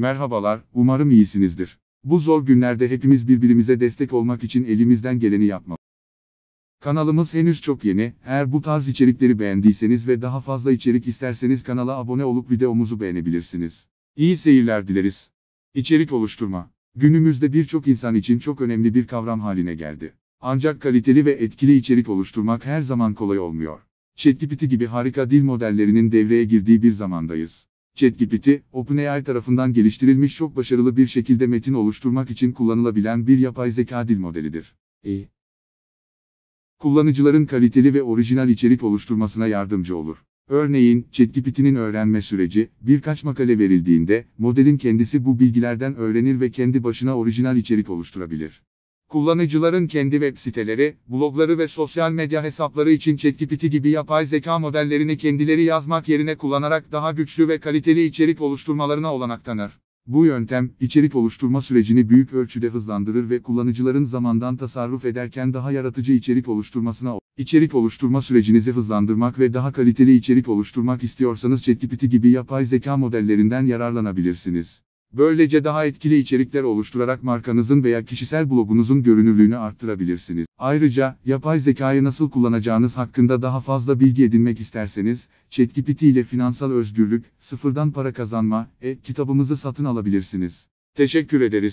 Merhabalar, umarım iyisinizdir. Bu zor günlerde hepimiz birbirimize destek olmak için elimizden geleni yapmalıyız. Kanalımız henüz çok yeni, eğer bu tarz içerikleri beğendiyseniz ve daha fazla içerik isterseniz kanala abone olup videomuzu beğenebilirsiniz. İyi seyirler dileriz. İçerik oluşturma. Günümüzde birçok insan için çok önemli bir kavram haline geldi. Ancak kaliteli ve etkili içerik oluşturmak her zaman kolay olmuyor. ChatGPT gibi harika dil modellerinin devreye girdiği bir zamandayız. ChatGPT, OpenAI tarafından geliştirilmiş çok başarılı bir şekilde metin oluşturmak için kullanılabilen bir yapay zeka dil modelidir. E. Kullanıcıların kaliteli ve orijinal içerik oluşturmasına yardımcı olur. Örneğin, ChatGPT'nin öğrenme süreci, birkaç makale verildiğinde, modelin kendisi bu bilgilerden öğrenir ve kendi başına orijinal içerik oluşturabilir. Kullanıcıların kendi web siteleri, blogları ve sosyal medya hesapları için ChatGPT gibi yapay zeka modellerini kendileri yazmak yerine kullanarak daha güçlü ve kaliteli içerik oluşturmalarına olanak tanır. Bu yöntem, içerik oluşturma sürecini büyük ölçüde hızlandırır ve kullanıcıların zamandan tasarruf ederken daha yaratıcı içerik oluşturmasına İçerik oluşturma sürecinizi hızlandırmak ve daha kaliteli içerik oluşturmak istiyorsanız ChatGPT gibi yapay zeka modellerinden yararlanabilirsiniz. Böylece daha etkili içerikler oluşturarak markanızın veya kişisel blogunuzun görünürlüğünü arttırabilirsiniz. Ayrıca, yapay zekayı nasıl kullanacağınız hakkında daha fazla bilgi edinmek isterseniz, ChatGPT ile Finansal Özgürlük, Sıfırdan Para Kazanma, e, kitabımızı satın alabilirsiniz. Teşekkür ederiz.